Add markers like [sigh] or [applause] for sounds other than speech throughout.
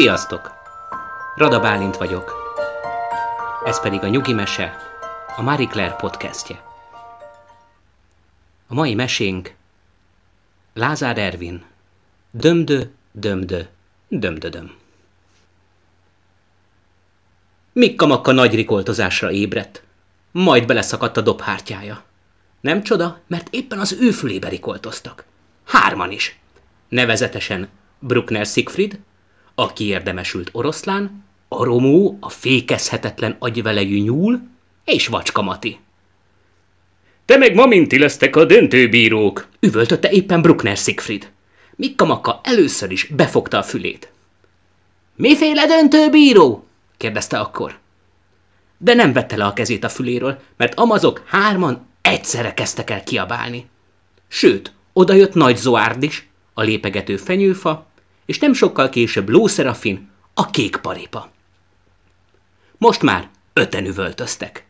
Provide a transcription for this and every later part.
Sziasztok! Rada Bálint vagyok. Ez pedig a Nyugi Mese, a Marie Claire podcastje. A mai mesénk Lázár Ervin. Dömdö, dömdö, dömdödöm. Makka nagy rikoltozásra ébredt, majd beleszakadt a dobhártyája. Nem csoda, mert éppen az ő fülébe rikoltoztak. Hárman is. Nevezetesen Bruckner Siegfried, a kiérdemesült oroszlán, a romó, a fékezhetetlen agyvelejű nyúl és vacskamati. Te meg ma minti lesztek a döntőbírók, üvöltötte éppen Bruckner Siegfried. Mikkamaka először is befogta a fülét. Miféle döntőbíró? kérdezte akkor. De nem vette le a kezét a füléről, mert amazok hárman egyszerre kezdtek el kiabálni. Sőt, odajött nagy zoárd is, a lépegető fenyőfa, és nem sokkal később Lószerafin, a kék paripa. Most már öten üvöltöztek.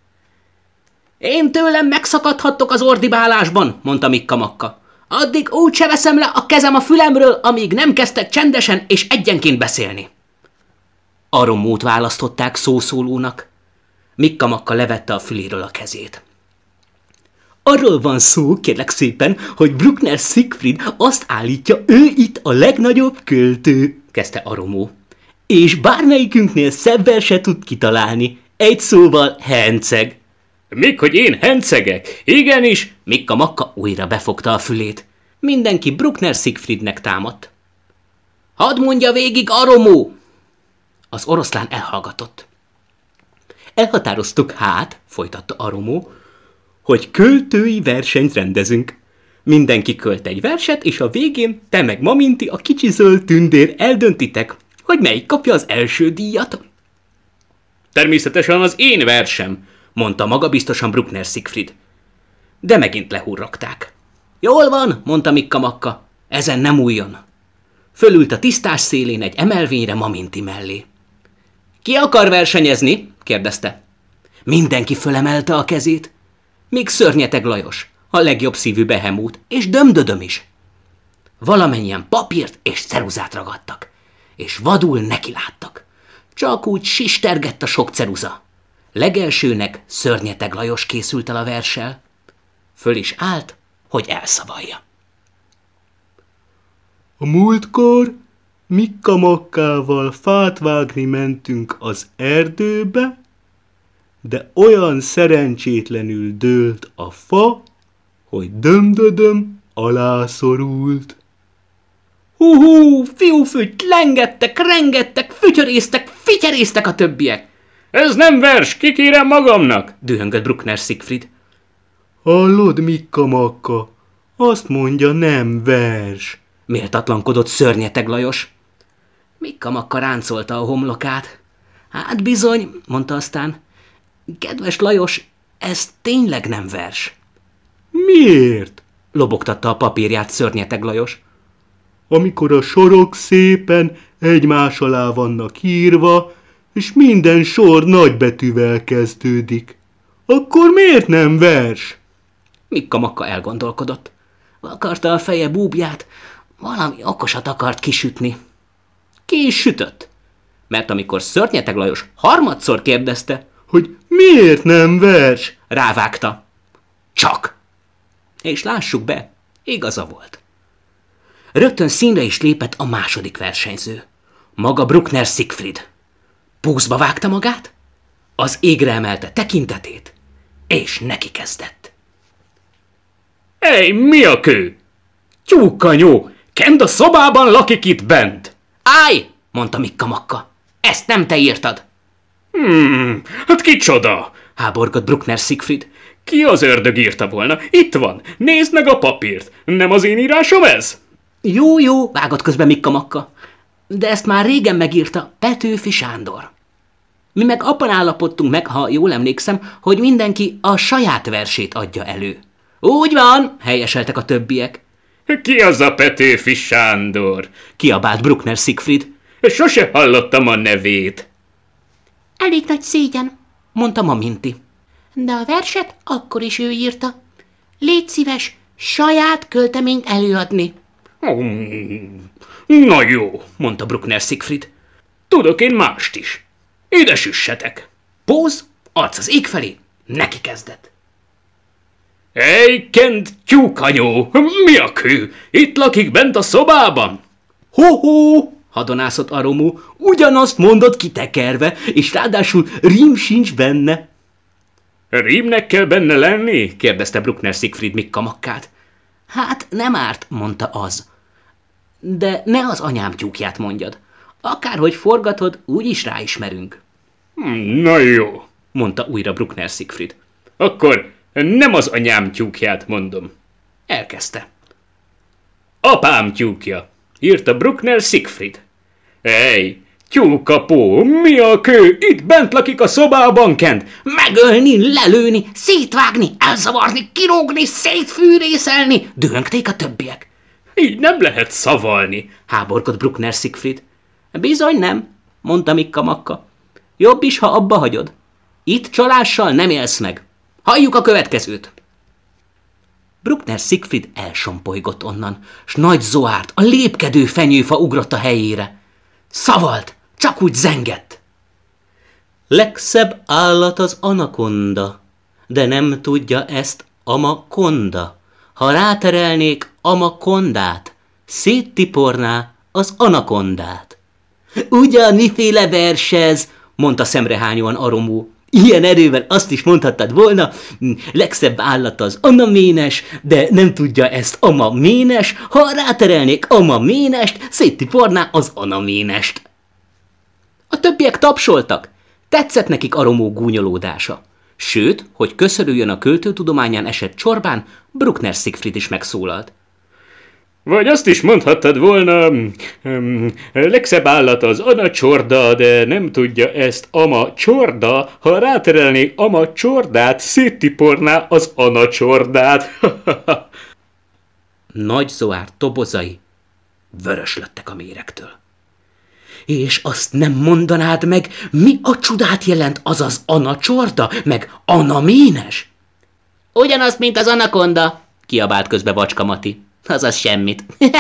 Én tőlem megszakadhattok az ordibálásban, mondta Mikka Makka. Addig úgy se veszem le a kezem a fülemről, amíg nem kezdtek csendesen és egyenként beszélni. A romót választották szószólónak. Mikka Makka levette a füléről a kezét. Arról van szó, kérlek szépen, hogy Bruckner Siegfried azt állítja, ő itt a legnagyobb költő, kezdte Aromó. És bármelyikünknél szebben se tud kitalálni. Egy szóval henceg. Még hogy én hencegek? Igenis! Mikka Makka újra befogta a fülét. Mindenki Bruckner Siegfriednek támadt. Hadd mondja végig, Aromó! Az oroszlán elhallgatott. Elhatároztuk hát, folytatta Aromó, hogy költői versenyt rendezünk. Mindenki költ egy verset, és a végén te meg Maminti, a kicsi zöld tündér eldöntitek, hogy melyik kapja az első díjat. Természetesen az én versem, mondta maga biztosan Bruckner Siegfried. De megint lehurrakták. Jól van, mondta Mikka Makka, ezen nem újjon. Fölült a tisztás szélén egy emelvényre Maminti mellé. Ki akar versenyezni? kérdezte. Mindenki fölemelte a kezét még Szörnyeteg Lajos, a legjobb szívű behemút, és dömdödöm is. Valamennyien papírt és ceruzát ragadtak, és vadul nekiláttak. Csak úgy sistergett a sok ceruza. Legelsőnek Szörnyeteg Lajos készült el a versel. Föl is állt, hogy elszavalja. A múltkor Mikka Makkával fát vágni mentünk az erdőbe, de olyan szerencsétlenül dőlt a fa, hogy dömdödöm alászorult. Hú-hú, fiúfügy, lengettek, rengettek, fütyörésztek, fityerésztek a többiek. Ez nem vers, kikérem magamnak, dühöngött Bruckner Siegfried. Hallod, Mikka Makka, azt mondja nem vers, méltatlankodott szörnyeteg Lajos. Mikka Makka ráncolta a homlokát. Hát bizony, mondta aztán, Kedves Lajos, ez tényleg nem vers. Miért? lobogtatta a papírját szörnyeteg Lajos. Amikor a sorok szépen egymás alá vannak írva, és minden sor nagybetűvel kezdődik. Akkor miért nem vers? Mikka Makka elgondolkodott. Akarta a feje búbját, valami okosat akart kisütni. Ki is sütött? Mert amikor Szörnyeteg Lajos harmadszor kérdezte, hogy miért nem vers? Rávágta. Csak. És lássuk be, igaza volt. Rögtön színre is lépett a második versenyző. Maga Bruckner Siegfried. Puszba vágta magát, az égre emelte tekintetét, és neki kezdett. Ej, mi a kő? Tyúkanyó, kend a szobában lakik itt bent. Állj, mondta Mikka Makka. Ezt nem te írtad. Hmm, hát kicsoda? háborgott Bruckner Siegfried. Ki az ördög írta volna? Itt van, nézd meg a papírt. Nem az én írásom ez? Jó, jó, vágott közben Mikka Makka. De ezt már régen megírta Petőfi Sándor. Mi meg abban állapodtunk meg, ha jól emlékszem, hogy mindenki a saját versét adja elő. Úgy van, helyeseltek a többiek. Ki az a Petőfi Sándor? Kiabált Bruckner Siegfried. Sose hallottam a nevét. Elég nagy szégyen, mondta Maminti. De a verset akkor is ő írta. Légy szíves, saját költeményt előadni. Na jó, mondta Bruckner Siegfried. Tudok én mást is. Ide süssetek. Póz, arc az ég felé, neki kezdett. kent, tyúkanyó, mi a kő? Itt lakik bent a szobában? Ho-ho! hadonászott a Romó, ugyanazt mondott kitekerve, és ráadásul rím sincs benne. Rímnek kell benne lenni? kérdezte Bruckner Siegfried mikkamakkát. Hát nem árt, mondta az. De ne az anyám tyúkját mondjad. Akárhogy forgatod, úgy is ráismerünk. Hmm, na jó, mondta újra Bruckner Siegfried. Akkor nem az anyám tyúkját mondom. Elkezdte. Apám tyúkja írta Bruckner Siegfried. Ej, tyúkapó, mi a kő? Itt bent lakik a szobában, Kent. Megölni, lelőni, szétvágni, elzavarni, kirógni, szétfűrészelni, dühöngték a többiek. Így nem lehet szavalni, háborgott Bruckner Siegfried. Bizony nem, mondta Mikka Makka. Jobb is, ha abba hagyod. Itt csalással nem élsz meg. Halljuk a következőt. Bruckner Siegfried elsompolygott onnan, s nagy zoárt, a lépkedő fenyőfa ugrott a helyére. Szavalt, csak úgy zengett. Legszebb állat az anakonda, de nem tudja ezt ama konda. Ha ráterelnék ama kondát, széttiporná az anakondát. Ugyaniféle ez, mondta szemrehányóan Aromú. Ilyen erővel azt is mondhattad volna, hm, legszebb állat az Anna Ménes, de nem tudja ezt Ama Ménes, ha ráterelnék Ama Ménest, széttiporná az Anna Ménest. A többiek tapsoltak. Tetszett nekik a romó gúnyolódása. Sőt, hogy köszörüljön a költőtudományán esett csorbán, Bruckner Siegfried is megszólalt. Vagy azt is mondhattad volna, um, legszebb állat az ana csorda, de nem tudja ezt ama csorda, ha ráterelné ama csordát, széttiporná az ana csordát. [laughs] Nagy Zoár tobozai lettek a méregtől. És azt nem mondanád meg, mi a csodát jelent az az ana csorda, meg ana ménes? Ugyanazt, mint az anakonda, kiabált közbe Vacska Mati. Azaz semmit. [laughs]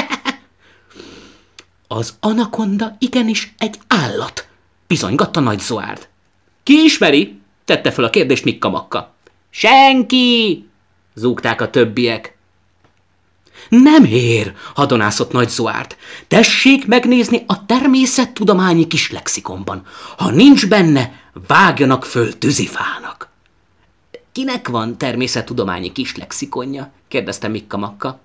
Az anakonda igenis egy állat, bizonygatta nagy Zoárd. Ki ismeri? tette fel a kérdést Mikka Makka. Senki! zúgták a többiek. Nem ér, hadonászott nagy Zoárd. Tessék megnézni a természettudományi kis lexikonban. Ha nincs benne, vágjanak föl tüzifának. Kinek van természettudományi kis lexikonja? kérdezte Mikka Makka.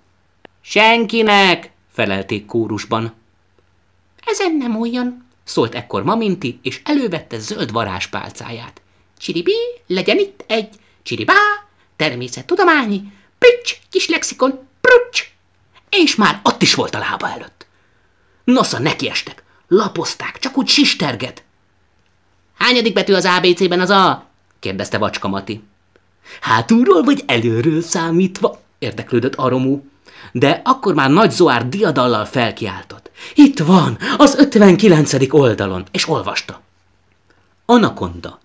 Senkinek! felelték kórusban. Ezen nem olyan, szólt ekkor Maminti, és elővette zöld varázspálcáját. Csiribi, legyen itt egy, csiribá, természettudományi, pics, kis lexikon, prucs, és már ott is volt a lába előtt. Nosza nekiestek, lapozták, csak úgy sisterget. Hányadik betű az ABC-ben az A? kérdezte Vacskamati. Hátulról vagy előről számítva? érdeklődött Aromú de akkor már Nagy Zoár diadallal felkiáltott. Itt van, az 59. oldalon, és olvasta. Anakonda,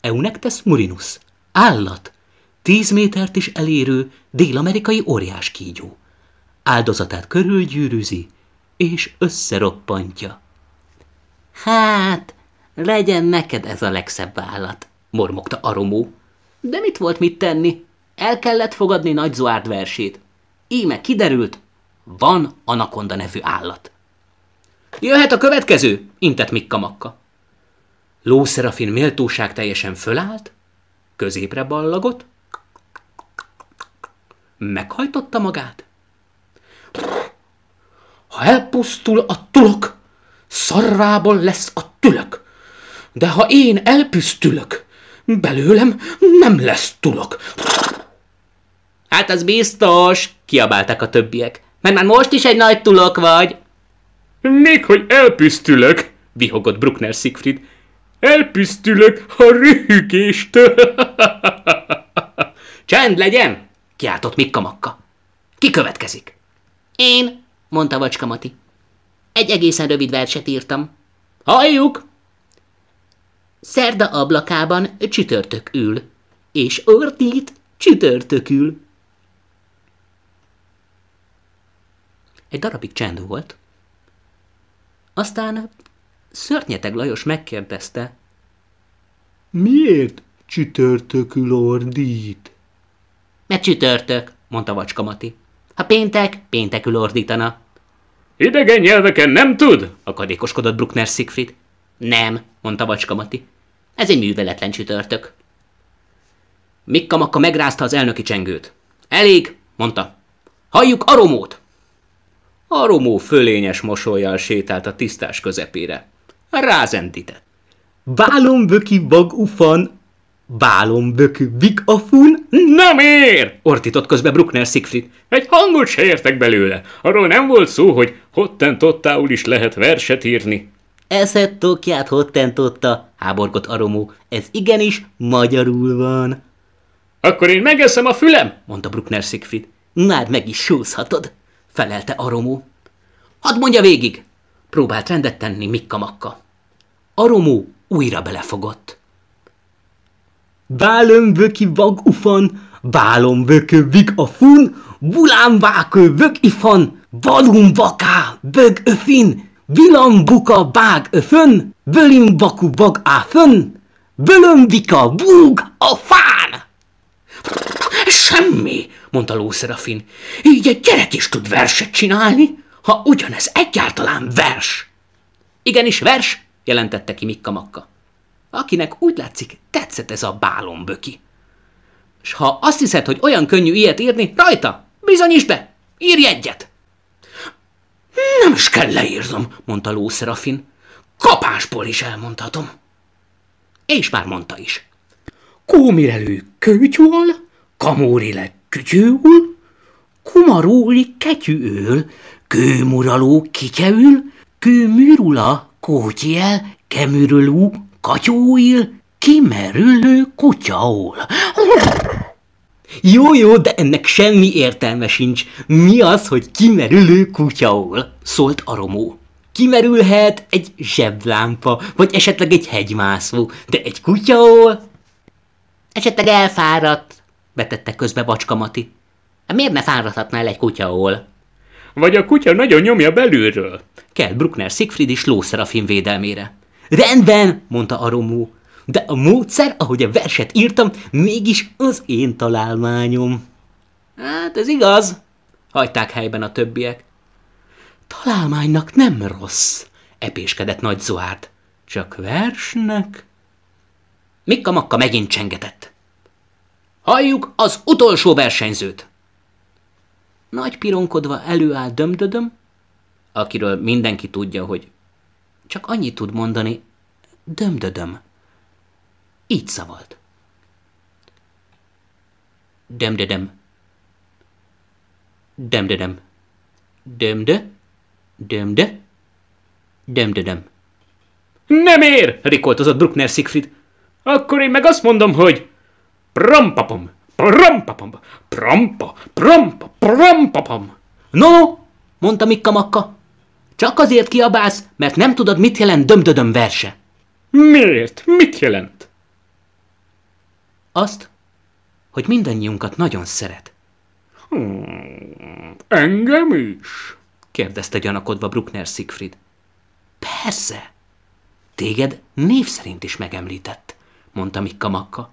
Eunectes murinus, állat, tíz métert is elérő dél-amerikai óriás kígyó. Áldozatát körülgyűrűzi, és összeroppantja. Hát, legyen neked ez a legszebb állat, mormogta Aromó. De mit volt mit tenni? El kellett fogadni Nagy Zoárd versét íme kiderült, van anakonda nevű állat. Jöhet a következő, intett Mikka Makka. Szerafin méltóság teljesen fölállt, középre ballagott, meghajtotta magát. Ha elpusztul a tulok, szarvából lesz a tülök, de ha én elpüsztülök, belőlem nem lesz tulok. Hát az biztos, kiabálták a többiek. Mert már most is egy nagy tulok vagy. Még hogy elpüsztülök, vihogott Bruckner Siegfried. Elpüsztülök a rühügéstől. [laughs] Csend legyen, kiáltott Mikka Makka. Ki következik? Én, mondta Vacska Mati. Egy egészen rövid verset írtam. Halljuk! Szerda ablakában csütörtök ül, és ordít csütörtökül. Egy darabig csend volt. Aztán szörnyeteg Lajos megkérdezte. Miért csütörtökül ordít? Mert csütörtök, mondta Vacska Mati. Ha péntek, péntekül ordítana. Idegen nyelveken nem tud, akadékoskodott Bruckner Siegfried. Nem, mondta Vacska Mati. Ez egy műveletlen csütörtök. Mikka Makka megrázta az elnöki csengőt. Elég, mondta. Halljuk aromót! romót! A romó fölényes mosolyjal sétált a tisztás közepére. Rázendített. Bálomböki bagufan, bálombökü bigafun, nem ér! Ortított közbe Bruckner Siegfried. Egy hangot se értek belőle. Arról nem volt szó, hogy hottentottául is lehet verset írni. Eszed tokját hottentotta, háborgott Aromó. Ez igenis magyarul van. Akkor én megeszem a fülem, mondta Bruckner Siegfried. Már meg is sózhatod felelte Aromó. Hadd mondja végig! Próbált rendet tenni Mikka-Makka. Aromó újra belefogott. Bálom vöki vag ufan, bálom vökö vik a fun, bulám vákő vök ifan, valum vaká, bög öfin, vilam buka bág öfön, bölim vaku vag á fön, bölöm vika búg a fán! Semmi! mondta Lószerafin. Így egy gyerek is tud verset csinálni, ha ugyanez egyáltalán vers. Igenis vers, jelentette ki Mikka Makka. Akinek úgy látszik, tetszett ez a bálomböki. És ha azt hiszed, hogy olyan könnyű ilyet írni, rajta, bizonyítsd be, írj egyet. Nem is kell leírnom, mondta Lószerafin. Kapásból is elmondhatom. És már mondta is. Kómirelő kőtyúval, kamóri lett kütyőül, kumaróli ketyűöl, kőmuraló kikeül, kőműrula kótyjel, kemürülú katyóil, kimerülő kutyaul. Jó, jó, de ennek semmi értelme sincs. Mi az, hogy kimerülő kutyaul? Szólt a romó. Kimerülhet egy zseblámpa, vagy esetleg egy hegymászó, de egy kutyaul? Esetleg elfáradt, vetette közbe Vacskamati. Hát miért ne fáradhatná el egy kutya hol? Vagy a kutya nagyon nyomja belülről. Kell Bruckner Siegfried is lószerafin védelmére. Rendben, mondta a Romú, de a módszer, ahogy a verset írtam, mégis az én találmányom. Hát ez igaz, hagyták helyben a többiek. Találmánynak nem rossz, epéskedett nagy Zuhárd. Csak versnek? Mikka Makka megint csengetett. Halljuk az utolsó versenyzőt! Nagy pironkodva előáll dömdödöm, akiről mindenki tudja, hogy csak annyit tud mondani, dömdödöm. Így szavalt. Dömdödöm. Dömdödöm. Dömdö. Dömdö. Dömdödöm. Nem ér, rikoltozott Bruckner Siegfried. Akkor én meg azt mondom, hogy Prom-papom, prom-papom, prompa, prompa, No, mondta Mikka Makka, csak azért kiabálsz, mert nem tudod, mit jelent dömdödöm verse. Miért? Mit jelent? Azt, hogy mindannyiunkat nagyon szeret. Hmm, engem is? kérdezte gyanakodva Bruckner Siegfried. Persze. Téged név szerint is megemlített, mondta Mikka Makka.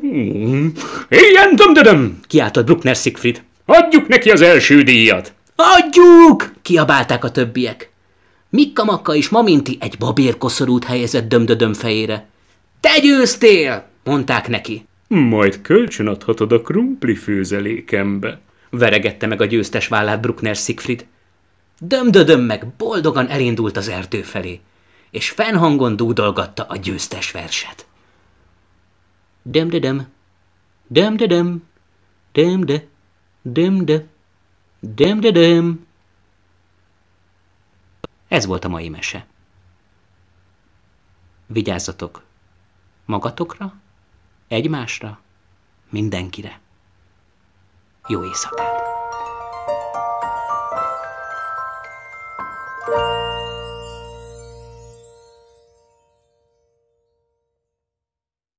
Hmm. Ilyen dömdödöm! kiáltott Bruckner Siegfried. Adjuk neki az első díjat! Adjuk! kiabálták a többiek. Mikka Makka és Maminti egy babérkoszorút helyezett dömdödöm fejére. Te győztél! mondták neki. Majd kölcsön adhatod a krumpli főzelékembe, veregette meg a győztes vállát Bruckner Siegfried. Dömdödöm meg boldogan elindult az erdő felé, és fennhangon dúdolgatta a győztes verset. Dem de dem. Dem de dem. Dem de. Dem de. Dem de dem. Ez volt a mai mese. Vigyázzatok! Magatokra, egymásra, mindenkire. Jó éjszakát!